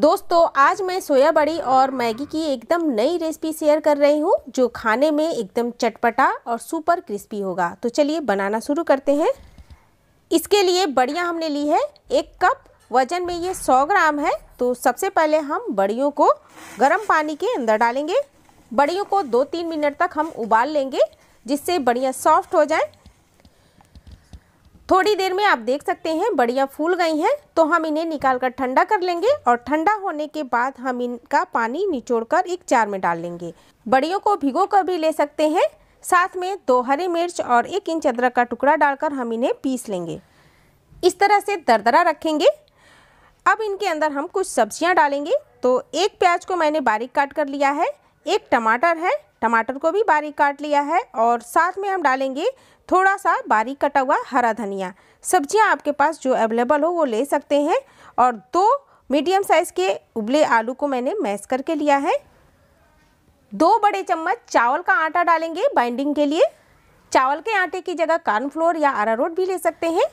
दोस्तों आज मैं सोया बड़ी और मैगी की एकदम नई रेसिपी शेयर कर रही हूँ जो खाने में एकदम चटपटा और सुपर क्रिस्पी होगा तो चलिए बनाना शुरू करते हैं इसके लिए बड़िया हमने ली है एक कप वजन में ये 100 ग्राम है तो सबसे पहले हम बड़ियों को गर्म पानी के अंदर डालेंगे बड़ियों को दो तीन मिनट तक हम उबाल लेंगे जिससे बढ़िया सॉफ्ट हो जाएँ थोड़ी देर में आप देख सकते हैं बढ़िया फूल गई हैं तो हम इन्हें निकाल कर ठंडा कर लेंगे और ठंडा होने के बाद हम इनका पानी निचोड़कर एक जार में डाल लेंगे बड़ियों को भिगो कर भी ले सकते हैं साथ में दो हरी मिर्च और एक इंच अदरक का टुकड़ा डालकर हम इन्हें पीस लेंगे इस तरह से दरदरा रखेंगे अब इनके अंदर हम कुछ सब्जियाँ डालेंगे तो एक प्याज को मैंने बारीक काट कर लिया है एक टमाटर है टमाटर को भी बारीक काट लिया है और साथ में हम डालेंगे थोड़ा सा बारीक कटा हुआ हरा धनिया सब्जियां आपके पास जो अवेलेबल हो वो ले सकते हैं और दो मीडियम साइज़ के उबले आलू को मैंने मैश करके लिया है दो बड़े चम्मच चावल का आटा डालेंगे बाइंडिंग के लिए चावल के आटे की जगह कॉर्नफ्लोर या अरारोट भी ले सकते हैं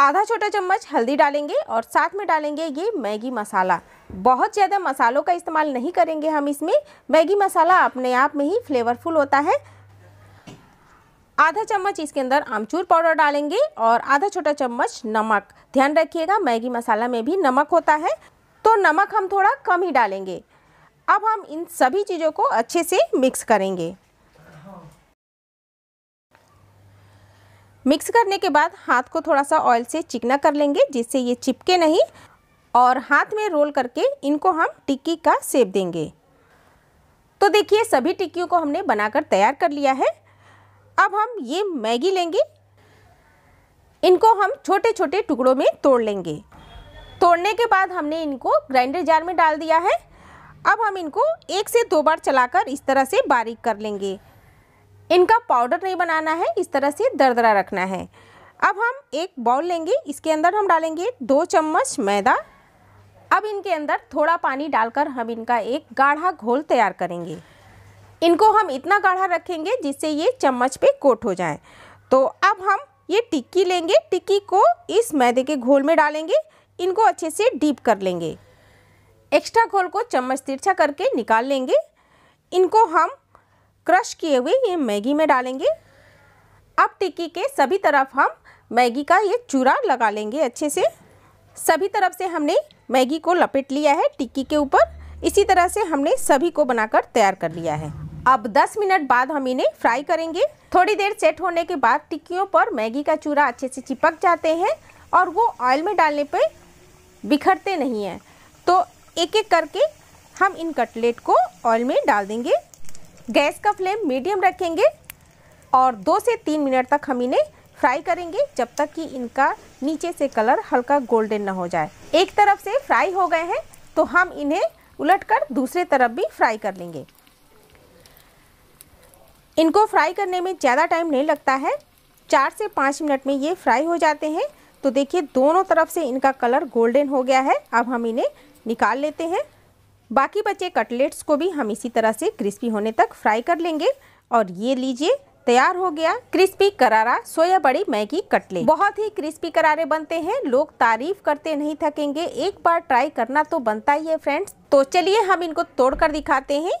आधा छोटा चम्मच हल्दी डालेंगे और साथ में डालेंगे ये मैगी मसाला बहुत ज़्यादा मसालों का इस्तेमाल नहीं करेंगे हम इसमें मैगी मसाला अपने आप में ही फ्लेवरफुल होता है आधा चम्मच इसके अंदर आमचूर पाउडर डालेंगे और आधा छोटा चम्मच नमक ध्यान रखिएगा मैगी मसाला में भी नमक होता है तो नमक हम थोड़ा कम ही डालेंगे अब हम इन सभी चीज़ों को अच्छे से मिक्स करेंगे मिक्स करने के बाद हाथ को थोड़ा सा ऑयल से चिकना कर लेंगे जिससे ये चिपके नहीं और हाथ में रोल करके इनको हम टिक्की का सेप देंगे तो देखिए सभी टिक्कियों को हमने बनाकर तैयार कर लिया है अब हम ये मैगी लेंगे इनको हम छोटे छोटे टुकड़ों में तोड़ लेंगे तोड़ने के बाद हमने इनको ग्राइंडर जार में डाल दिया है अब हम इनको एक से दो बार चलाकर इस तरह से बारीक कर लेंगे इनका पाउडर नहीं बनाना है इस तरह से दरदरा रखना है अब हम एक बाउल लेंगे इसके अंदर हम डालेंगे दो चम्मच मैदा अब इनके अंदर थोड़ा पानी डालकर हम इनका एक गाढ़ा घोल तैयार करेंगे इनको हम इतना गाढ़ा रखेंगे जिससे ये चम्मच पे कोट हो जाए तो अब हम ये टिक्की लेंगे टिक्की को इस मैदे के घोल में डालेंगे इनको अच्छे से डीप कर लेंगे एक्स्ट्रा घोल को चम्मच तिरछा करके निकाल लेंगे इनको हम क्रश किए हुए ये मैगी में डालेंगे अब टिक्की के सभी तरफ हम मैगी का ये चूरा लगा लेंगे अच्छे से सभी तरफ से हमने मैगी को लपेट लिया है टिक्की के ऊपर इसी तरह से हमने सभी को बनाकर तैयार कर लिया है अब 10 मिनट बाद हम इन्हें फ्राई करेंगे थोड़ी देर सेट होने के बाद टिक्कियों पर मैगी का चूरा अच्छे से चिपक जाते हैं और वो ऑयल में डालने पर बिखरते नहीं हैं तो एक एक करके हम इन कटलेट को ऑयल में डाल देंगे गैस का फ्लेम मीडियम रखेंगे और दो से तीन मिनट तक हम इन्हें फ्राई करेंगे जब तक कि इनका नीचे से कलर हल्का गोल्डन ना हो जाए एक तरफ से फ्राई हो गए हैं तो हम इन्हें उलटकर दूसरे तरफ भी फ्राई कर लेंगे इनको फ्राई करने में ज़्यादा टाइम नहीं लगता है चार से पाँच मिनट में ये फ्राई हो जाते हैं तो देखिए दोनों तरफ से इनका कलर गोल्डन हो गया है अब हम इन्हें निकाल लेते हैं बाकी बचे कटलेट्स को भी हम इसी तरह से क्रिस्पी होने तक फ्राई कर लेंगे और ये लीजिए तैयार हो गया क्रिस्पी करारा सोया बड़ी मैगी कटलेट बहुत ही क्रिस्पी करारे बनते हैं लोग तारीफ करते नहीं थकेंगे एक बार ट्राई करना तो बनता ही है फ्रेंड्स तो चलिए हम इनको तोड़कर दिखाते हैं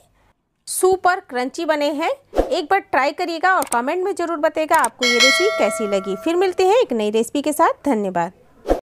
सुपर क्रंची बने हैं एक बार ट्राई करिएगा और कमेंट में जरूर बताएगा आपको ये रेसिपी कैसी लगी फिर मिलते हैं एक नई रेसिपी के साथ धन्यवाद